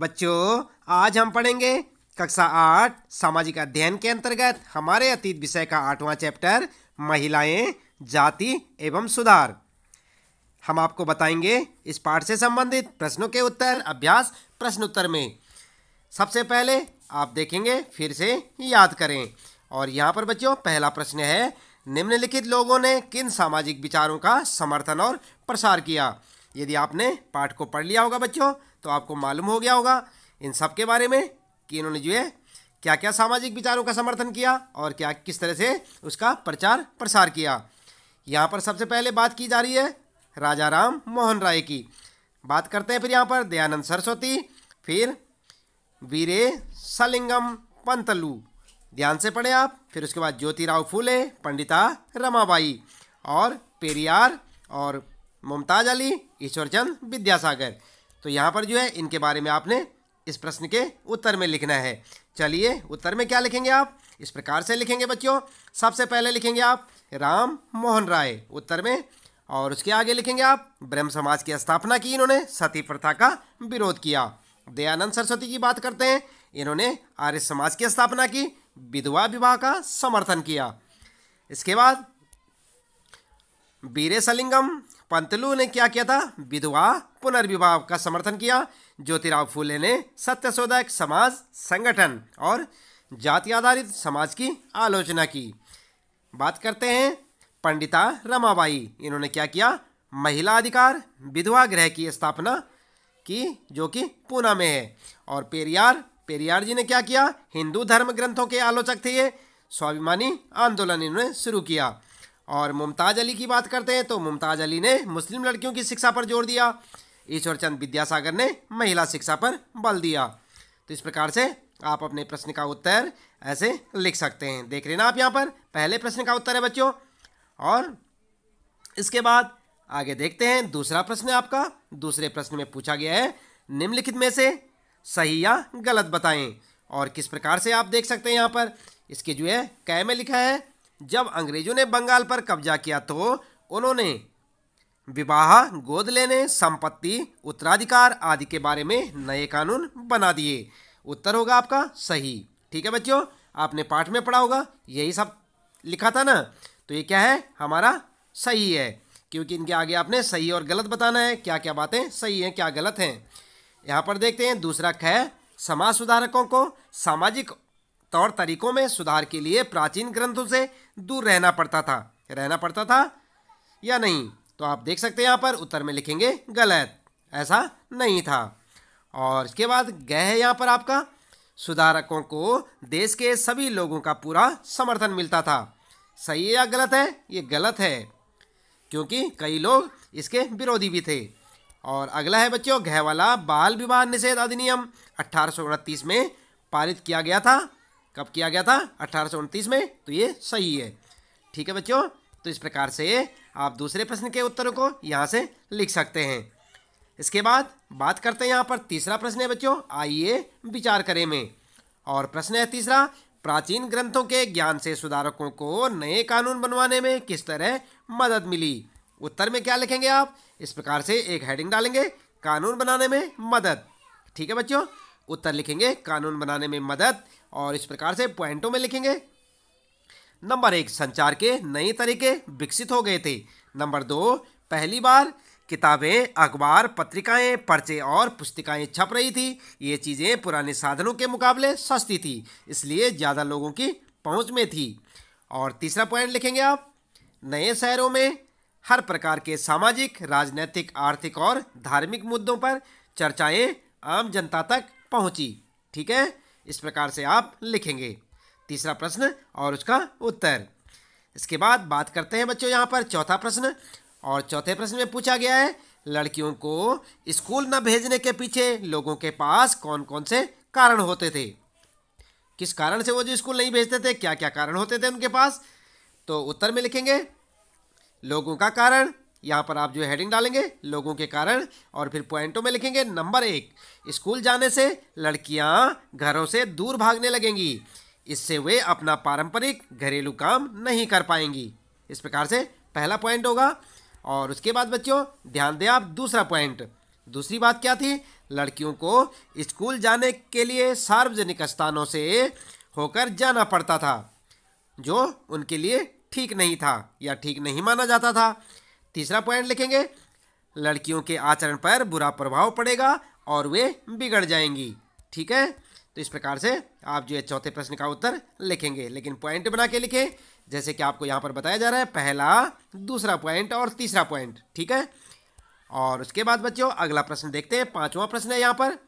बच्चों आज हम पढ़ेंगे कक्षा आठ सामाजिक अध्ययन के अंतर्गत हमारे अतीत विषय का आठवां चैप्टर महिलाएं जाति एवं सुधार हम आपको बताएंगे इस पाठ से संबंधित प्रश्नों के उत्तर अभ्यास प्रश्नोत्तर में सबसे पहले आप देखेंगे फिर से याद करें और यहाँ पर बच्चों पहला प्रश्न है निम्नलिखित लोगों ने किन सामाजिक विचारों का समर्थन और प्रसार किया यदि आपने पाठ को पढ़ लिया होगा बच्चों तो आपको मालूम हो गया होगा इन सब के बारे में कि इन्होंने जो है क्या क्या सामाजिक विचारों का समर्थन किया और क्या किस तरह से उसका प्रचार प्रसार किया यहाँ पर सबसे पहले बात की जा रही है राजा राम मोहन राय की बात करते हैं फिर यहाँ पर दयानंद सरस्वती फिर वीरे सलिंगम पंतलू ध्यान से पढ़े आप फिर उसके बाद ज्योतिराव फूले पंडिता रमाबाई और पेरियार और मुमताज़ अली ईश्वरचंद विद्यासागर तो यहाँ पर जो है इनके बारे में आपने इस प्रश्न के उत्तर में लिखना है चलिए उत्तर में क्या लिखेंगे आप इस प्रकार से लिखेंगे बच्चों सबसे पहले लिखेंगे आप राम मोहन राय उत्तर में और उसके आगे लिखेंगे आप ब्रह्म समाज की स्थापना की इन्होंने सती प्रथा का विरोध किया दयानंद सरस्वती की बात करते हैं इन्होंने आर्य समाज की स्थापना की विधवा विवाह का समर्थन किया इसके बाद बीरे सलिंगम पंतलू ने क्या किया था विधवा पुनर्विवाह का समर्थन किया ज्योतिराव फूले ने सत्य समाज संगठन और जाति आधारित समाज की आलोचना की बात करते हैं पंडिता रमाबाई इन्होंने क्या किया महिला अधिकार विधवा गृह की स्थापना की जो कि पूना में है और पेरियार पेरियार जी ने क्या किया हिंदू धर्म ग्रंथों के आलोचक थे ये स्वाभिमानी आंदोलन इन्होंने शुरू किया और मुमताज़ अली की बात करते हैं तो मुमताज़ अली ने मुस्लिम लड़कियों की शिक्षा पर जोर दिया ईश्वरचंद विद्यासागर ने महिला शिक्षा पर बल दिया तो इस प्रकार से आप अपने प्रश्न का उत्तर ऐसे लिख सकते हैं देख रहे ना आप यहाँ पर पहले प्रश्न का उत्तर है बच्चों और इसके बाद आगे देखते हैं दूसरा प्रश्न आपका दूसरे प्रश्न में पूछा गया है निम्नलिखित में से सही या गलत बताएं और किस प्रकार से आप देख सकते हैं यहाँ पर इसके जो है कै में लिखा है जब अंग्रेजों ने बंगाल पर कब्जा किया तो उन्होंने विवाह गोद लेने संपत्ति उत्तराधिकार आदि के बारे में नए कानून बना दिए उत्तर होगा आपका सही ठीक है बच्चों आपने पाठ में पढ़ा होगा यही सब लिखा था ना तो ये क्या है हमारा सही है क्योंकि इनके आगे आपने सही और गलत बताना है क्या क्या बातें सही हैं क्या गलत हैं यहाँ पर देखते हैं दूसरा ख समाज सुधारकों को सामाजिक तौर तरीकों में सुधार के लिए प्राचीन ग्रंथों से दूर रहना पड़ता था रहना पड़ता था या नहीं तो आप देख सकते हैं यहाँ पर उत्तर में लिखेंगे गलत ऐसा नहीं था और इसके बाद गह है यहाँ पर आपका सुधारकों को देश के सभी लोगों का पूरा समर्थन मिलता था सही है या गलत है ये गलत है क्योंकि कई लोग इसके विरोधी भी थे और अगला है बच्चों वाला बाल विवाह निषेध अधिनियम अट्ठारह में पारित किया गया था कब किया गया था अठारह में तो ये सही है ठीक है बच्चों तो इस प्रकार से आप दूसरे प्रश्न के उत्तरों को यहाँ से लिख सकते हैं इसके बाद बात करते हैं यहाँ पर तीसरा प्रश्न है बच्चों आइए विचार करें में और प्रश्न है तीसरा प्राचीन ग्रंथों के ज्ञान से सुधारकों को नए कानून बनवाने में किस तरह मदद मिली उत्तर में क्या लिखेंगे आप इस प्रकार से एक हेडिंग डालेंगे कानून बनाने में मदद ठीक है बच्चों उत्तर लिखेंगे कानून बनाने में मदद और इस प्रकार से पॉइंटों में लिखेंगे नंबर एक संचार के नए तरीके विकसित हो गए थे नंबर दो पहली बार किताबें अखबार पत्रिकाएं पर्चे और पुस्तिकाएं छप रही थी ये चीज़ें पुराने साधनों के मुकाबले सस्ती थी इसलिए ज़्यादा लोगों की पहुंच में थी और तीसरा पॉइंट लिखेंगे आप नए शहरों में हर प्रकार के सामाजिक राजनैतिक आर्थिक और धार्मिक मुद्दों पर चर्चाएं आम जनता तक पहुंची ठीक है इस प्रकार से आप लिखेंगे तीसरा प्रश्न और उसका उत्तर इसके बाद बात करते हैं बच्चों यहाँ पर चौथा प्रश्न और चौथे प्रश्न में पूछा गया है लड़कियों को स्कूल न भेजने के पीछे लोगों के पास कौन कौन से कारण होते थे किस कारण से वो जो स्कूल नहीं भेजते थे क्या क्या कारण होते थे उनके पास तो उत्तर में लिखेंगे लोगों का कारण यहाँ पर आप जो हेडिंग डालेंगे लोगों के कारण और फिर पॉइंटों में लिखेंगे नंबर एक स्कूल जाने से लड़कियाँ घरों से दूर भागने लगेंगी इससे वे अपना पारंपरिक घरेलू काम नहीं कर पाएंगी इस प्रकार से पहला पॉइंट होगा और उसके बाद बच्चों ध्यान दें आप दूसरा पॉइंट दूसरी बात क्या थी लड़कियों को स्कूल जाने के लिए सार्वजनिक स्थानों से होकर जाना पड़ता था जो उनके लिए ठीक नहीं था या ठीक नहीं माना जाता था तीसरा पॉइंट लिखेंगे लड़कियों के आचरण पर बुरा प्रभाव पड़ेगा और वे बिगड़ जाएंगी ठीक है तो इस प्रकार से आप जो है चौथे प्रश्न का उत्तर लिखेंगे लेकिन पॉइंट बना के लिखें जैसे कि आपको यहाँ पर बताया जा रहा है पहला दूसरा पॉइंट और तीसरा पॉइंट ठीक है और उसके बाद बच्चों अगला प्रश्न देखते हैं पांचवा प्रश्न है यहाँ पर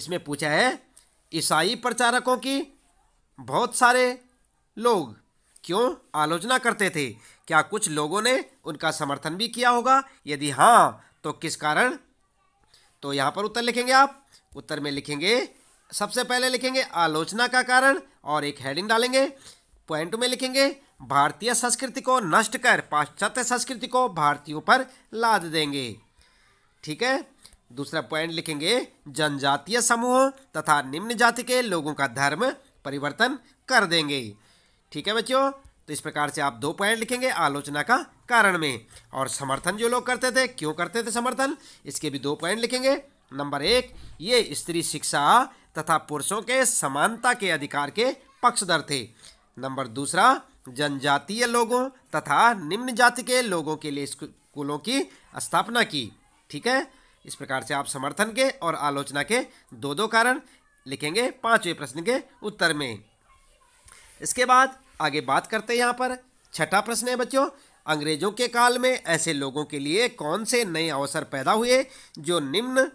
इसमें पूछा है ईसाई प्रचारकों की बहुत सारे लोग क्यों आलोचना करते थे क्या कुछ लोगों ने उनका समर्थन भी किया होगा यदि हाँ तो किस कारण तो यहाँ पर उत्तर लिखेंगे आप उत्तर में लिखेंगे सबसे पहले लिखेंगे आलोचना का कारण और एक हेडिंग डालेंगे पॉइंट में लिखेंगे भारतीय संस्कृति को नष्ट कर पाश्चात्य संस्कृति को भारतीयों पर लाद देंगे ठीक है दूसरा पॉइंट लिखेंगे जनजातीय समूह तथा निम्न जाति के लोगों का धर्म परिवर्तन कर देंगे ठीक है बच्चों तो इस प्रकार से आप दो पॉइंट लिखेंगे आलोचना का कारण में और समर्थन जो लोग करते थे क्यों करते थे समर्थन इसके भी दो पॉइंट लिखेंगे नंबर एक ये स्त्री शिक्षा तथा पुरुषों के समानता के अधिकार के पक्षधर थे नंबर दूसरा जनजातीय लोगों तथा निम्न जाति के लोगों के लिए स्कूलों की स्थापना की ठीक है इस प्रकार से आप समर्थन के और आलोचना के दो दो कारण लिखेंगे पांचवें प्रश्न के उत्तर में इसके बाद आगे बात करते हैं यहाँ पर छठा प्रश्न है बच्चों अंग्रेजों के काल में ऐसे लोगों के लिए कौन से नए अवसर पैदा हुए जो निम्न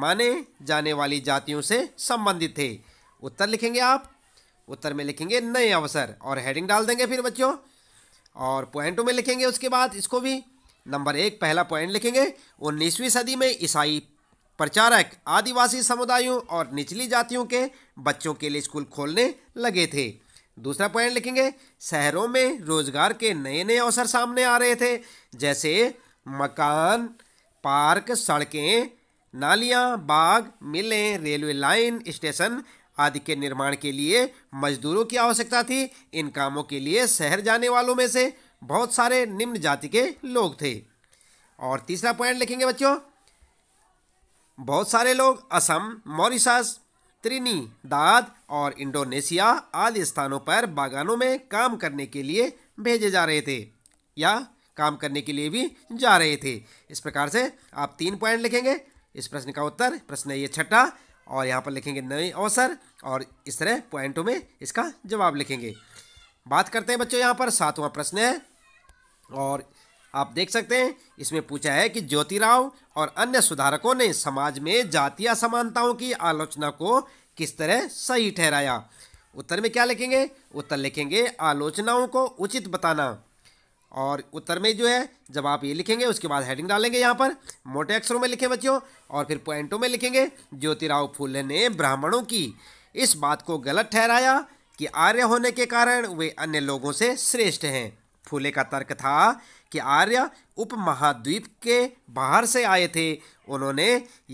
माने जाने वाली जातियों से संबंधित थे उत्तर लिखेंगे आप उत्तर में लिखेंगे नए अवसर और हेडिंग डाल देंगे फिर बच्चों और पॉइंटों में लिखेंगे उसके बाद इसको भी नंबर एक पहला पॉइंट लिखेंगे उन्नीसवीं सदी में ईसाई प्रचारक आदिवासी समुदायों और निचली जातियों के बच्चों के लिए स्कूल खोलने लगे थे दूसरा पॉइंट लिखेंगे शहरों में रोजगार के नए नए अवसर सामने आ रहे थे जैसे मकान पार्क सड़कें नालियाँ बाग मिलें रेलवे लाइन स्टेशन आदि के निर्माण के लिए मजदूरों की आवश्यकता थी इन कामों के लिए शहर जाने वालों में से बहुत सारे निम्न जाति के लोग थे और तीसरा पॉइंट लिखेंगे बच्चों बहुत सारे लोग असम मॉरिशस त्रिनी दाद और इंडोनेशिया आदि स्थानों पर बागानों में काम करने के लिए भेजे जा रहे थे या काम करने के लिए भी जा रहे थे इस प्रकार से आप तीन पॉइंट लिखेंगे इस प्रश्न का उत्तर प्रश्न है ये छठा और यहाँ पर लिखेंगे नए अवसर और इस तरह पॉइंटों में इसका जवाब लिखेंगे बात करते हैं बच्चों यहाँ पर सातवां प्रश्न है और आप देख सकते हैं इसमें पूछा है कि ज्योतिराव और अन्य सुधारकों ने समाज में जातीय असमानताओं की आलोचना को किस तरह सही ठहराया उत्तर में क्या लिखेंगे उत्तर लिखेंगे आलोचनाओं को उचित बताना और उत्तर में जो है जब आप ये लिखेंगे उसके बाद हेडिंग डालेंगे यहाँ पर मोटे अक्षरों में लिखें बच्चों और फिर पॉइंटों में लिखेंगे ज्योतिराव फूले ने ब्राह्मणों की इस बात को गलत ठहराया कि आर्य होने के कारण वे अन्य लोगों से श्रेष्ठ हैं फूले का तर्क था कि आर्य उपमहाद्वीप के बाहर से आए थे उन्होंने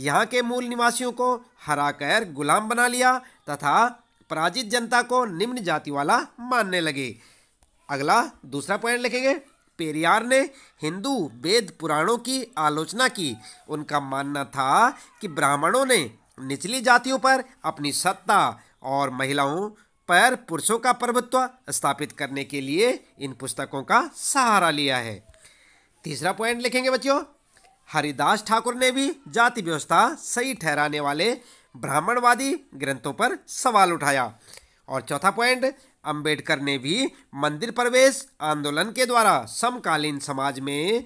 यहाँ के मूल निवासियों को हराकर गुलाम बना लिया तथा पराजित जनता को निम्न जाति वाला मानने लगे अगला दूसरा पॉइंट लिखेंगे पेरियार ने हिंदू वेद पुराणों की आलोचना की उनका मानना था कि ब्राह्मणों ने निचली जातियों पर अपनी सत्ता और महिलाओं पर पुरुषों का प्रभुत्व स्थापित करने के लिए इन पुस्तकों का सहारा लिया है तीसरा पॉइंट लिखेंगे बच्चों हरिदास ठाकुर ने भी जाति व्यवस्था सही ठहराने वाले ब्राह्मणवादी ग्रंथों पर सवाल उठाया और चौथा पॉइंट अंबेडकर ने भी मंदिर प्रवेश आंदोलन के द्वारा समकालीन समाज में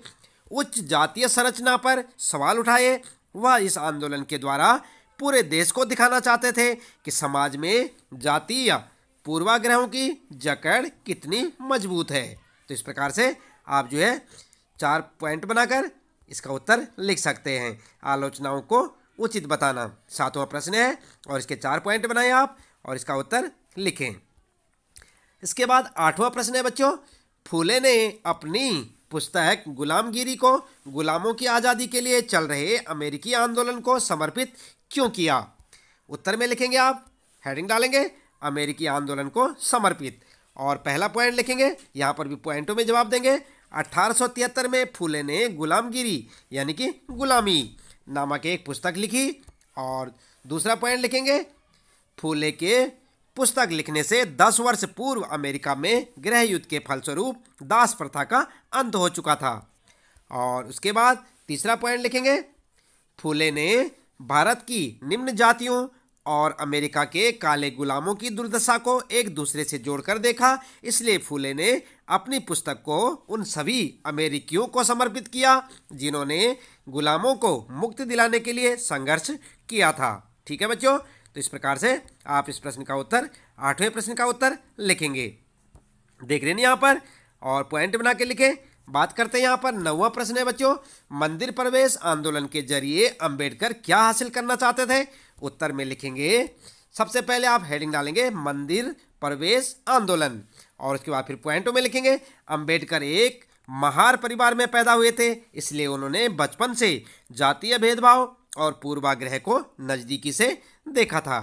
उच्च जातीय संरचना पर सवाल उठाए वह इस आंदोलन के द्वारा पूरे देश को दिखाना चाहते थे कि समाज में जाति या पूर्वाग्रहों की जकड़ कितनी मजबूत है तो इस प्रकार से आप जो है चार पॉइंट बनाकर इसका उत्तर लिख सकते हैं आलोचनाओं को उचित बताना सातवां प्रश्न है और इसके चार पॉइंट बनाएं आप और इसका उत्तर लिखें इसके बाद आठवां प्रश्न है बच्चों फूले ने अपनी पुस्तक गुलामगिरी को गुलामों की आज़ादी के लिए चल रहे अमेरिकी आंदोलन को समर्पित क्यों किया उत्तर में लिखेंगे आप हेडिंग डालेंगे अमेरिकी आंदोलन को समर्पित और पहला पॉइंट लिखेंगे यहाँ पर भी पॉइंटों में जवाब देंगे अट्ठारह में फूले ने गुलामगिरी यानी कि गुलामी नामक एक पुस्तक लिखी और दूसरा पॉइंट लिखेंगे फूले के पुस्तक लिखने से 10 वर्ष पूर्व अमेरिका में गृह युद्ध के फलस्वरूप दास प्रथा का अंत हो चुका था और उसके बाद तीसरा पॉइंट लिखेंगे फूले ने भारत की निम्न जातियों और अमेरिका के काले गुलामों की दुर्दशा को एक दूसरे से जोड़कर देखा इसलिए फूले ने अपनी पुस्तक को उन सभी अमेरिकियों को समर्पित किया जिन्होंने गुलामों को मुक्ति दिलाने के लिए संघर्ष किया था ठीक है बच्चों तो इस प्रकार से आप इस प्रश्न का उत्तर आठवें प्रश्न का उत्तर लिखेंगे देख रहे हैं यहाँ पर और पॉइंट बना के लिखें बात करते हैं यहाँ पर नौवा प्रश्न है बच्चों मंदिर प्रवेश आंदोलन के जरिए अंबेडकर क्या हासिल करना चाहते थे उत्तर में लिखेंगे सबसे पहले आप हेडिंग डालेंगे मंदिर प्रवेश आंदोलन और उसके बाद फिर पॉइंटों में लिखेंगे अंबेडकर एक महार परिवार में पैदा हुए थे इसलिए उन्होंने बचपन से जातीय भेदभाव और पूर्वाग्रह को नज़दीकी से देखा था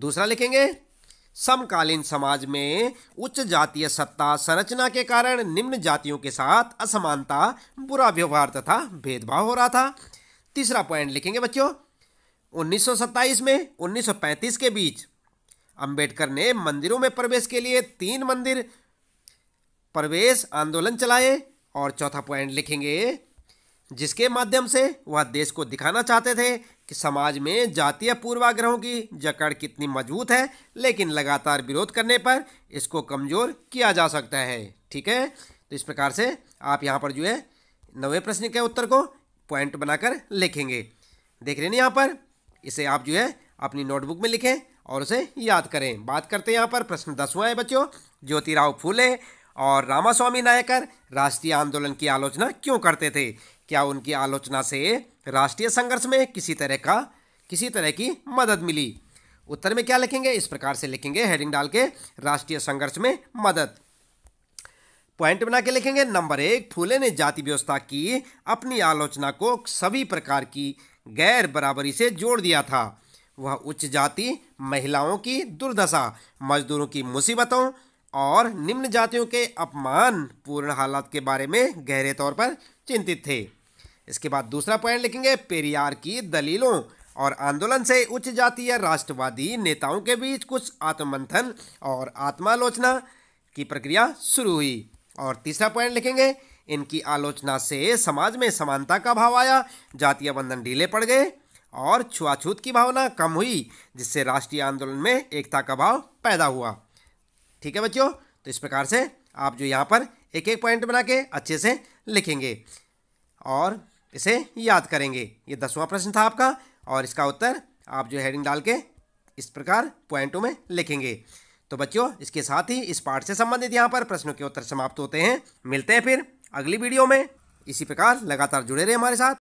दूसरा लिखेंगे समकालीन समाज में उच्च जातीय सत्ता संरचना के कारण निम्न जातियों के साथ असमानता बुरा व्यवहार तथा भेदभाव हो रहा था तीसरा पॉइंट लिखेंगे बच्चों 1927 में 1935 के बीच अंबेडकर ने मंदिरों में प्रवेश के लिए तीन मंदिर प्रवेश आंदोलन चलाए और चौथा पॉइंट लिखेंगे जिसके माध्यम से वह देश को दिखाना चाहते थे कि समाज में जातीय पूर्वाग्रहों की जकड़ कितनी मजबूत है लेकिन लगातार विरोध करने पर इसको कमज़ोर किया जा सकता है ठीक है तो इस प्रकार से आप यहाँ पर जो है नवे प्रश्न के उत्तर को पॉइंट बनाकर लिखेंगे देख रहे हैं यहाँ पर इसे आप जो है अपनी नोटबुक में लिखें और उसे याद करें बात करते हैं यहाँ पर प्रश्न दसवा है बच्चों ज्योतिराव फूले और रामास्वामी नायकर राष्ट्रीय आंदोलन की आलोचना क्यों करते थे क्या उनकी आलोचना से राष्ट्रीय संघर्ष में किसी तरह का किसी तरह की मदद मिली उत्तर में क्या लिखेंगे इस प्रकार से लिखेंगे हेडिंग डाल के राष्ट्रीय संघर्ष में मदद पॉइंट बना के लिखेंगे नंबर एक फूले ने जाति व्यवस्था की अपनी आलोचना को सभी प्रकार की गैर बराबरी से जोड़ दिया था वह उच्च जाति महिलाओं की दुर्दशा मजदूरों की मुसीबतों और निम्न जातियों के अपमान पूर्ण हालात के बारे में गहरे तौर पर चिंतित थे इसके बाद दूसरा पॉइंट लिखेंगे पेरियार की दलीलों और आंदोलन से उच्च जातीय राष्ट्रवादी नेताओं के बीच कुछ आत्ममंथन और आत्मालोचना की प्रक्रिया शुरू हुई और तीसरा पॉइंट लिखेंगे इनकी आलोचना से समाज में समानता का भाव आया जातीय बंधन ढीले पड़ गए और छुआछूत की भावना कम हुई जिससे राष्ट्रीय आंदोलन में एकता का भाव पैदा हुआ ठीक है बच्चों तो इस प्रकार से आप जो यहाँ पर एक एक पॉइंट बना के अच्छे से लिखेंगे और इसे याद करेंगे ये दसवां प्रश्न था आपका और इसका उत्तर आप जो हेडिंग डाल के इस प्रकार पॉइंटों में लिखेंगे तो बच्चों इसके साथ ही इस पाठ से संबंधित यहाँ पर प्रश्नों के उत्तर समाप्त होते हैं मिलते हैं फिर अगली वीडियो में इसी प्रकार लगातार जुड़े रहे हमारे साथ